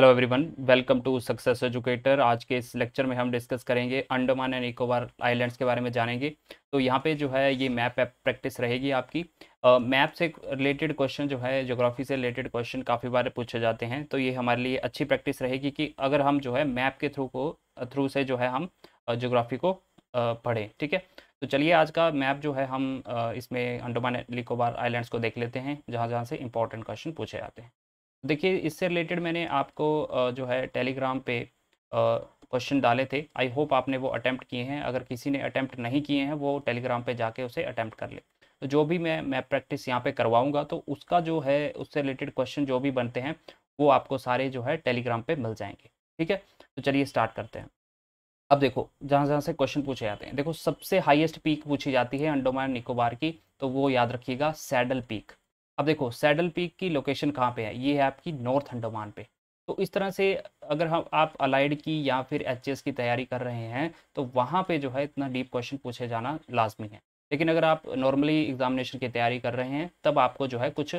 hello everyone welcome to success educator आज के इस लेक्चर में हम डिस्कस करेंगे अंडमान एंड निकोबार आइलैंड्स के बारे में जानेंगे तो यहाँ पे जो है ये मैप प्रैक्टिस रहेगी आपकी मैप uh, से रिलेटेड क्वेश्चन जो है जोग्राफी से रिलेटेड क्वेश्चन काफ़ी बार पूछे जाते हैं तो ये हमारे लिए अच्छी प्रैक्टिस रहेगी कि अगर हम जो है मैप के थ्रू को थ्रू से जो है हम जोग्राफी को पढ़ें ठीक है तो चलिए आज का मैप जो है हम इसमें अंडमान एंड निकोबार आइलैंड्स को देख लेते हैं जहाँ जहाँ से इंपॉर्टेंट क्वेश्चन पूछे जाते हैं देखिए इससे रिलेटेड मैंने आपको जो है टेलीग्राम पे क्वेश्चन डाले थे आई होप आपने वो अटैम्प्ट किए हैं अगर किसी ने अटैम्प्ट नहीं किए हैं वो टेलीग्राम पे जाके उसे अटैम्प्ट कर ले तो जो भी मैं मैं प्रैक्टिस यहाँ पे करवाऊंगा तो उसका जो है उससे रिलेटेड क्वेश्चन जो भी बनते हैं वो आपको सारे जो है टेलीग्राम पे मिल जाएंगे ठीक है तो चलिए स्टार्ट करते हैं अब देखो जहाँ जहाँ से क्वेश्चन पूछे जाते हैं देखो सबसे हाइएस्ट पीक पूछी जाती है अंडोमान निकोबार की तो वो याद रखिएगा सैडल पीक अब देखो सैडल पीक की लोकेशन कहाँ पे है ये है आपकी नॉर्थ अंडमान पे तो इस तरह से अगर हम आप अलाइड की या फिर एच की तैयारी कर रहे हैं तो वहाँ पे जो है इतना डीप क्वेश्चन पूछे जाना लाजमी है लेकिन अगर आप नॉर्मली एग्जामिनेशन की तैयारी कर रहे हैं तब आपको जो है कुछ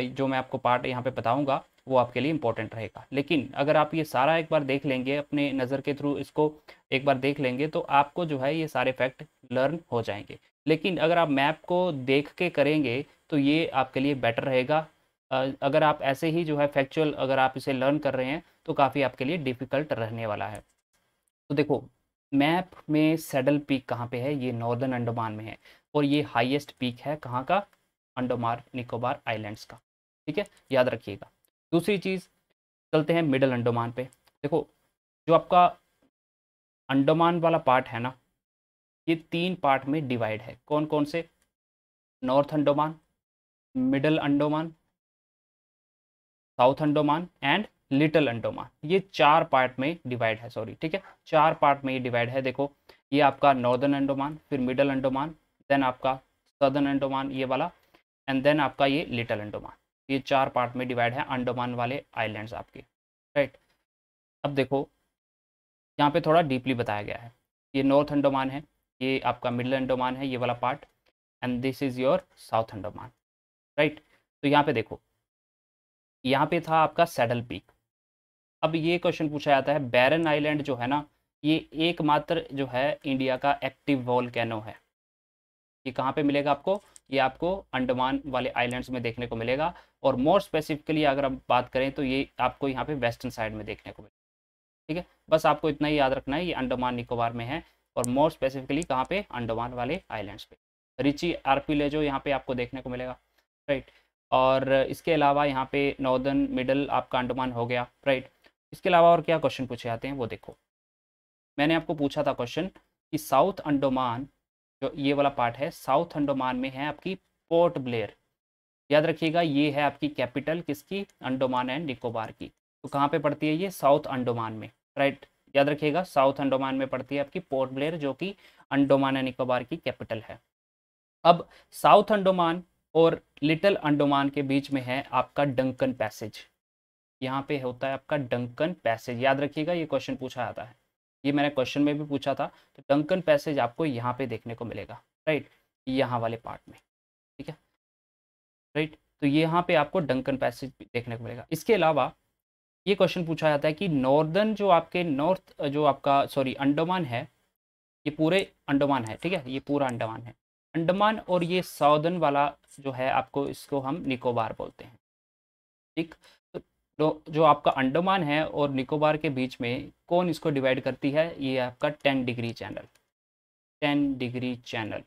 जो मैं आपको पार्ट यहाँ पे बताऊँगा वो आपके लिए इंपॉर्टेंट रहेगा लेकिन अगर आप ये सारा एक बार देख लेंगे अपने नज़र के थ्रू इसको एक बार देख लेंगे तो आपको जो है ये सारे फैक्ट लर्न हो जाएंगे लेकिन अगर आप मैप को देख के करेंगे तो ये आपके लिए बेटर रहेगा अगर आप ऐसे ही जो है फैक्चुअल अगर आप इसे लर्न कर रहे हैं तो काफ़ी आपके लिए डिफ़िकल्ट रहने वाला है तो देखो मैप में सेडल पीक कहाँ पे है ये नॉर्दर्न अंडमान में है और ये हाईएस्ट पीक है कहाँ का अंडोमार निकोबार आइलैंड्स का ठीक है याद रखिएगा दूसरी चीज़ चलते हैं मिडल अंडोमान पे देखो जो आपका अंडोमान वाला पार्ट है ना ये तीन पार्ट में डिवाइड है कौन कौन से north Andaman middle Andaman south Andaman and little Andaman ये चार पार्ट में डिवाइड है सॉरी ठीक है चार पार्ट में ये डिवाइड है देखो ये आपका नॉर्दर्न अंडोमान फिर मिडल अंडोमान देन आपका सदर्न अंडोमान ये वाला एंड देन आपका ये लिटल अंडोमान ये चार पार्ट में डिवाइड है अंडोमान वाले आइलैंड्स आपके राइट अब देखो यहाँ पे थोड़ा डीपली बताया गया है ये नॉर्थ अंडोमान है ये आपका मिडल अंडोमान है ये वाला part and this is your south Andaman right तो यहाँ पे देखो यहाँ पे था आपका सैडल पीक अब ये क्वेश्चन पूछा जाता है बैरन आइलैंड जो है ना ये एकमात्र जो है इंडिया का एक्टिव कैनो है ये कहाँ पे मिलेगा आपको ये आपको अंडमान वाले आइलैंड्स में देखने को मिलेगा और मोर स्पेसिफिकली अगर हम बात करें तो ये आपको यहाँ पे वेस्टर्न साइड में देखने को मिलेगा ठीक है बस आपको इतना ही याद रखना है ये अंडमान निकोबार में है और मोर स्पेसिफिकली कहाँ पे अंडमान वाले आइलैंड्स पे रिची जो यहाँ पे आपको देखने को मिलेगा राइट और इसके अलावा यहाँ पे नॉर्दर्न मिडल आपका अंडमान हो गया राइट इसके अलावा और क्या क्वेश्चन पूछे जाते हैं वो देखो मैंने आपको पूछा था क्वेश्चन कि साउथ अंडोमान जो ये वाला पार्ट है साउथ अंडोमान में है आपकी पोर्ट ब्लेयर याद रखिएगा ये है आपकी कैपिटल किसकी अंडोमान एंड निकोबार की तो कहाँ पे पड़ती है ये साउथ अंडोमान में राइट याद रखिएगा साउथ अंडोमान में पड़ती है आपकी पोर्ट ब्लेयर जो कि अंडोमान एंड निकोबार की कैपिटल है अब साउथ अंडोमान और लिटिल अंडोमान के बीच में है आपका डंकन पैसेज यहाँ पे होता है आपका डंकन पैसेज याद रखिएगा ये क्वेश्चन पूछा जाता है ये मैंने क्वेश्चन में भी पूछा था तो डंकन पैसेज आपको यहाँ पे देखने को मिलेगा राइट यहाँ वाले पार्ट में ठीक है राइट तो यहाँ पे आपको डंकन पैसेज देखने को मिलेगा इसके अलावा ये क्वेश्चन पूछा जाता है कि नॉर्दर्न जो आपके नॉर्थ जो आपका सॉरी अंडमान है ये पूरे अंडमान है ठीक है ये पूरा अंडमान है अंडमान और ये साउदर्न वाला जो है आपको इसको हम निकोबार बोलते हैं ठीक तो जो आपका अंडमान है और निकोबार के बीच में कौन इसको डिवाइड करती है ये आपका ten degree channel ten degree channel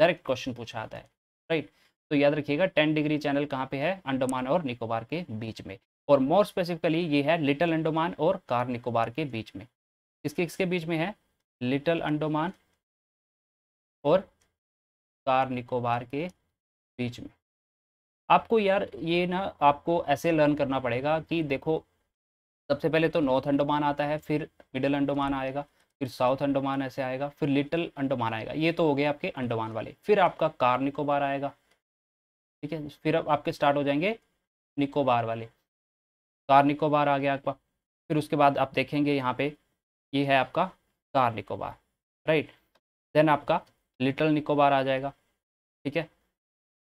direct question पूछा जाता है राइट तो याद रखिएगा टेन डिग्री चैनल कहाँ पे है अंडमान और निकोबार के बीच में और मोर स्पेसिफिकली ये है लिटिल अंडोमान और कार निकोबार के बीच में इसके किसके बीच में है लिटिल अंडोमान और कार निकोबार के बीच में आपको यार ये ना आपको ऐसे लर्न करना पड़ेगा कि देखो सबसे पहले तो नॉर्थ अंडोमान आता है फिर मिडल अंडोमान आएगा फिर साउथ अंडोमान ऐसे आएगा फिर लिटिल अंडोमान आएगा ये तो हो गए आपके अंडोमान वाले फिर आपका कार निकोबार आएगा ठीक है फिर अब आपके स्टार्ट हो जाएंगे निकोबार वाले कार निकोबार आ गया आपका फिर उसके बाद आप देखेंगे यहाँ पे ये है आपका कार निकोबार राइट देन आपका लिटल निकोबार आ जाएगा ठीक है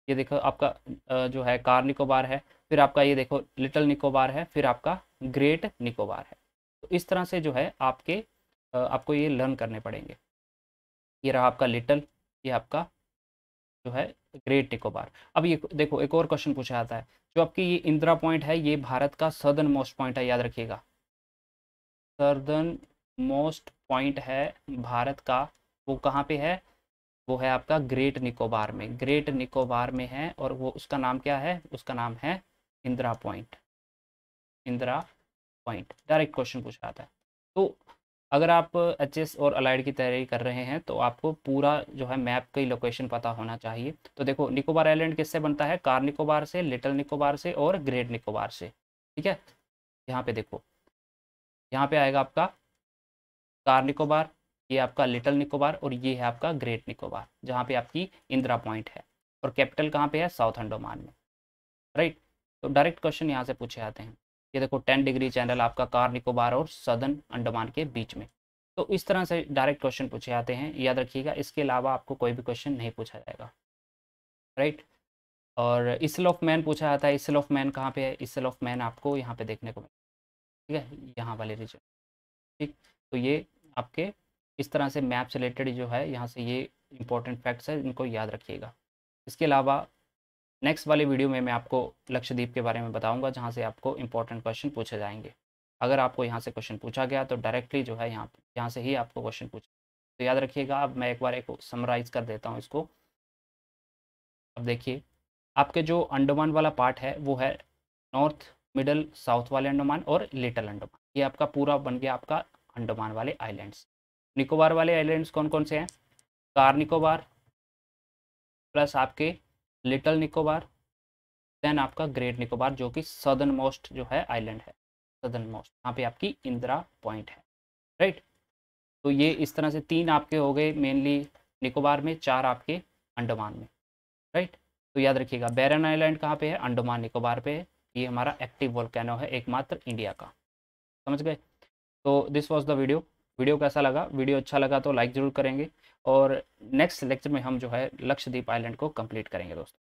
ये देखो आपका जो है कार निकोबार है फिर आपका ये देखो लिटल निकोबार है फिर आपका ग्रेट निकोबार है तो इस तरह से जो है आपके आपको ये लर्न करने पड़ेंगे ये रहा आपका लिटल ये आपका जो है ग्रेट टिकोबार अब ये देखो एक और क्वेश्चन पूछा जाता है जो आपकी ये इंदिरा पॉइंट है ये भारत का सदर्न मोस्ट पॉइंट है याद रखिएगा सदर्न मोस्ट पॉइंट है भारत का वो कहाँ पे है वो है आपका ग्रेट निकोबार में ग्रेट निकोबार में है और वो उसका नाम क्या है उसका नाम है Indira point Indira point direct question पूछा जाता है तो अगर आप एच और अलाइड की तैयारी कर रहे हैं तो आपको पूरा जो है मैप की लोकेशन पता होना चाहिए तो देखो निकोबार आइलैंड किससे बनता है कार निकोबार से लिटल निकोबार से और ग्रेट निकोबार से ठीक है यहाँ पे देखो यहाँ पे आएगा आपका कार निकोबार ये आपका लिटल निकोबार और ये है आपका ग्रेट निकोबार जहाँ पे आपकी इंदिरा पॉइंट है और कैपिटल कहाँ पे है साउथ अंडोमान में राइट तो डायरेक्ट क्वेश्चन यहाँ से पूछे आते हैं ये देखो टेन डिग्री चैनल आपका कार निकोबार और सदन अंडमान के बीच में तो इस तरह से डायरेक्ट क्वेश्चन पूछे जाते हैं याद रखिएगा इसके अलावा आपको कोई भी क्वेश्चन नहीं पूछा जाएगा राइट और इसल ऑफ मैन पूछा जाता है इसल ऑफ मैन कहाँ पे है इसल ऑफ मैन आपको यहाँ पे देखने को मिलेगा ठीक है यहाँ वाले रीजन ठीक तो ये आपके इस तरह से मैप से रिलेटेड जो है यहाँ से ये इंपॉर्टेंट फैक्ट्स है इनको याद रखिएगा इसके अलावा नेक्स्ट वाली वीडियो में मैं आपको लक्षद्वीप के बारे में बताऊंगा जहाँ से आपको इंपॉर्टेंट क्वेश्चन पूछे जाएंगे अगर आपको यहाँ से क्वेश्चन पूछा गया तो डायरेक्टली जो है यहाँ यहाँ से ही आपको क्वेश्चन पूछा तो याद रखिएगा अब मैं एक बार एक समराइज कर देता हूँ इसको अब देखिए आपके जो अंडमान वाला पार्ट है वो है नॉर्थ मिडल साउथ वाले अंडमान और लिटल अंडमान ये आपका पूरा बन गया आपका अंडमान वाले आइलैंड्स निकोबार वाले आइलैंड्स कौन कौन से हैं कार निकोबार प्लस आपके लिटल निकोबार देन आपका ग्रेट निकोबार जो कि सदर्न मोस्ट जो है आइलैंड है सदर्न मोस्ट यहाँ पे आपकी इंदिरा पॉइंट है राइट तो ये इस तरह से तीन आपके हो गए मेनली निकोबार में चार आपके अंडमान में राइट तो याद रखिएगा बैरन आइलैंड कहाँ पे है अंडमान निकोबार पे है ये हमारा एक्टिव वोल्केनो है एकमात्र इंडिया का समझ गए तो this was the video video कैसा लगा वीडियो अच्छा लगा तो लाइक ज़रूर करेंगे और नेक्स्ट लेक्चर में हम जो है लक्षद्वीप आइलैंड को कंप्लीट करेंगे दोस्तों